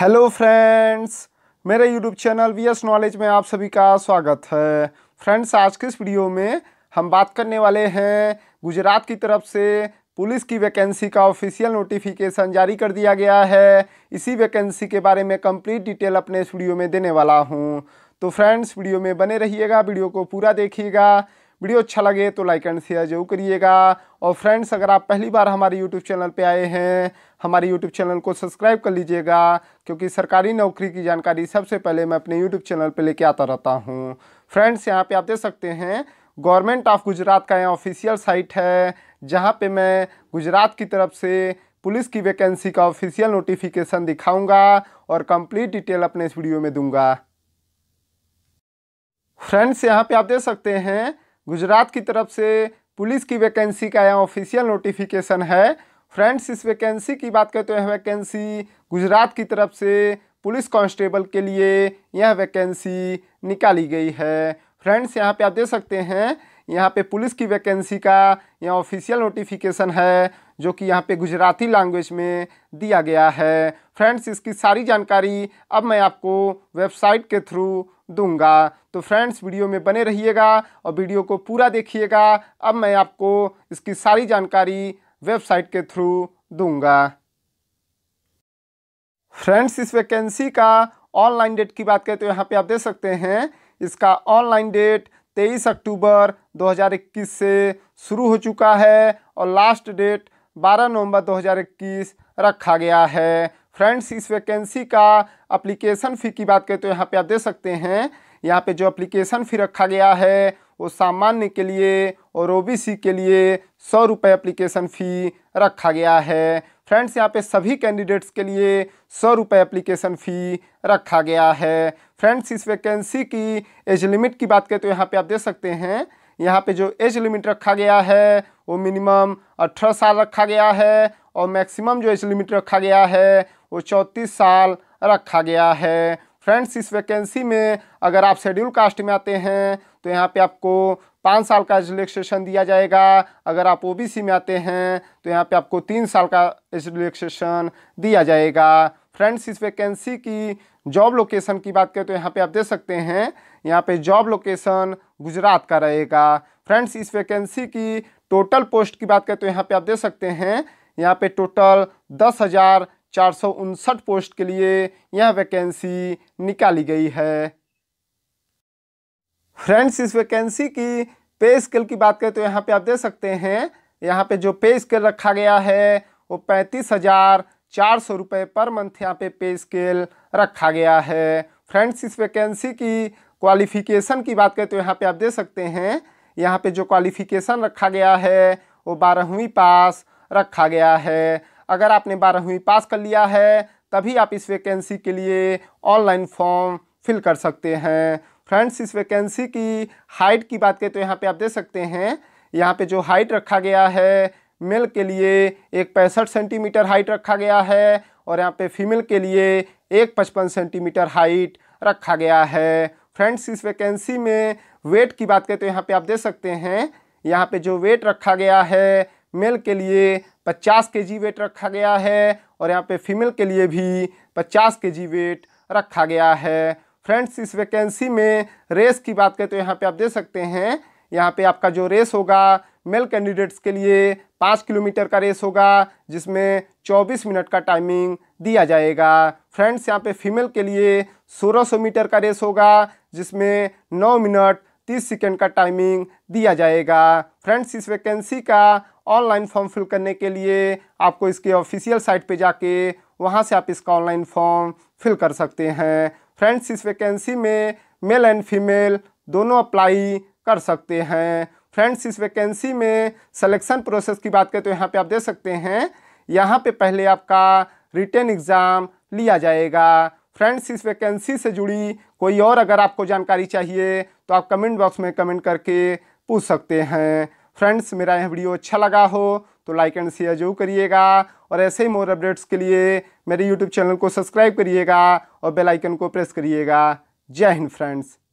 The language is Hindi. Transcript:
हेलो फ्रेंड्स मेरे YouTube channel V S knowledge में आप सभी का स्वागत है फ्रेंड्स आज के इस वीडियो में हम बात करने वाले हैं गुजरात की तरफ से पुलिस की वैकेंसी का ऑफिशियल नोटिफिकेशन जारी कर दिया गया है इसी वैकेंसी के बारे में कंप्लीट डिटेल अपने इस वीडियो में देने वाला हूँ तो फ्रेंड्स वीडियो में बने रहिएगा वीडियो को पूरा देखिएगा वीडियो अच्छा लगे तो लाइक एंड शेयर जरूर करिएगा और फ्रेंड्स अगर आप पहली बार हमारे यूट्यूब चैनल पे आए हैं हमारे यूट्यूब चैनल को सब्सक्राइब कर लीजिएगा क्योंकि सरकारी नौकरी की जानकारी सबसे पहले मैं अपने यूट्यूब चैनल पे लेके आता रहता हूँ फ्रेंड्स यहाँ पे आप देख सकते हैं गवर्नमेंट ऑफ गुजरात का यहाँ ऑफिशियल साइट है जहाँ पर मैं गुजरात की तरफ से पुलिस की वैकेंसी का ऑफिशियल नोटिफिकेशन दिखाऊंगा और कंप्लीट डिटेल अपने इस वीडियो में दूंगा फ्रेंड्स यहाँ पे आप देख सकते हैं गुजरात की तरफ से पुलिस की वैकेंसी का यहाँ ऑफिशियल नोटिफिकेशन है फ्रेंड्स इस वैकेंसी की बात करें तो यह वैकेंसी गुजरात की तरफ से पुलिस कांस्टेबल के लिए यह वैकेंसी निकाली गई है फ्रेंड्स यहाँ पे आप दे सकते हैं यहाँ पे पुलिस की वैकेंसी का यह ऑफिशियल नोटिफिकेशन है जो कि यहाँ पे गुजराती लैंग्वेज में दिया गया है फ्रेंड्स इसकी सारी जानकारी अब मैं आपको वेबसाइट के थ्रू दूंगा तो फ्रेंड्स वीडियो में बने रहिएगा और वीडियो को पूरा देखिएगा अब मैं आपको इसकी सारी जानकारी वेबसाइट के थ्रू दूंगा फ्रेंड्स इस वैकेंसी का ऑनलाइन डेट की बात करें तो यहाँ पे आप देख सकते हैं इसका ऑनलाइन डेट 23 अक्टूबर 2021 से शुरू हो चुका है और लास्ट डेट 12 नवंबर 2021 रखा गया है फ्रेंड्स इस वैकेंसी का अप्लीकेशन फ़ी की बात करें तो यहाँ पे आप दे सकते हैं यहाँ पे जो अप्लीकेशन फ़ी रखा गया है वो सामान्य के लिए और ओबीसी के लिए सौ रुपये अप्लीकेशन फ़ी रखा गया है फ्रेंड्स यहाँ पे सभी कैंडिडेट्स के लिए सौ रुपये अप्लीकेशन फ़ी रखा गया है फ्रेंड्स इस वैकेंसी की एज लिमिट की बात करें तो यहाँ पर आप दे सकते हैं यहाँ पे जो एज लिमिट रखा गया है वो मिनिमम अठारह साल रखा गया है और मैक्सिमम जो एज लिमिट रखा गया है वो चौंतीस साल रखा गया है फ्रेंड्स इस वैकेंसी में अगर आप शेड्यूल कास्ट में आते हैं तो यहाँ पे आपको पाँच साल का रिलैक्सेशन दिया जाएगा अगर आप ओबीसी में आते हैं तो यहाँ पे आपको तीन साल का रिलैक्सेशन दिया जाएगा फ्रेंड्स इस वैकेंसी की जॉब लोकेशन की बात करें तो यहाँ पे आप देख सकते हैं यहाँ पे जॉब लोकेशन गुजरात का रहेगा फ्रेंड्स इस वैकेंसी की टोटल पोस्ट की बात करें तो यहाँ पर आप देख सकते हैं यहाँ पे टोटल दस हज़ार चार सौ उनसठ पोस्ट के लिए यह वैकेंसी निकाली गई है फ्रेंड्स इस वैकेंसी की पे स्केल की बात करें तो यहाँ पे आप देख सकते हैं यहाँ पे जो पे स्केल रखा गया है वो पैंतीस हज़ार चार सौ रुपये पर मंथ यहाँ पे पे स्केल रखा गया है फ्रेंड्स इस वैकेंसी की क्वालिफ़िकेशन की बात करें तो यहाँ पे आप देख सकते हैं यहाँ पे जो क्वालिफ़िकेशन रखा गया है वो बारहवीं पास रखा गया है अगर आपने बारहवीं पास कर लिया है तभी आप इस वैकेंसी के लिए ऑनलाइन फॉर्म फिल कर सकते हैं फ्रेंड्स इस वैकेंसी की हाइट की बात करें तो यहाँ पे आप देख सकते हैं यहाँ पे जो हाइट रखा गया है मेल के लिए एक पैंसठ सेंटीमीटर हाइट रखा गया है और यहाँ पे फीमेल के लिए एक पचपन सेंटीमीटर हाइट रखा गया है फ्रेंड्स इस वैकेंसी में वेट की बात करें तो यहाँ पे आप देख सकते हैं यहाँ पे जो वेट रखा गया है मेल के लिए 50 के जी वेट रखा गया है और यहाँ पे फीमेल के लिए भी 50 के जी वेट रखा गया है फ्रेंड्स इस वैकेंसी में रेस की बात करें तो यहाँ पे आप दे सकते हैं यहाँ पे आपका जो रेस होगा मेल कैंडिडेट्स के लिए पाँच किलोमीटर का रेस होगा जिसमें चौबीस मिनट का टाइमिंग दिया जाएगा फ्रेंड्स यहाँ पे फीमेल के लिए सोलह सौ मीटर का रेस होगा जिसमें नौ मिनट तीस सेकेंड का टाइमिंग दिया जाएगा फ्रेंड्स इस वैकेंसी का ऑनलाइन फॉर्म फिल करने के लिए आपको इसके ऑफिशियल साइट पे जाके वहाँ से आप इसका ऑनलाइन फॉर्म फिल कर सकते हैं फ्रेंड्स इस वैकेंसी में मेल एंड फीमेल दोनों अप्लाई कर सकते हैं फ्रेंड्स इस वैकेंसी में सलेक्शन प्रोसेस की बात करें तो यहाँ पे आप देख सकते हैं यहाँ पे पहले आपका रिटर्न एग्ज़ाम लिया जाएगा फ्रेंड्स इस वैकेंसी से जुड़ी कोई और अगर आपको जानकारी चाहिए तो आप कमेंट बॉक्स में कमेंट करके पूछ सकते हैं फ्रेंड्स मेरा यह वीडियो अच्छा लगा हो तो लाइक एंड शेयर जरूर करिएगा और ऐसे ही मोर अपडेट्स के लिए मेरे यूट्यूब चैनल को सब्सक्राइब करिएगा और बेल आइकन को प्रेस करिएगा जय हिंद फ्रेंड्स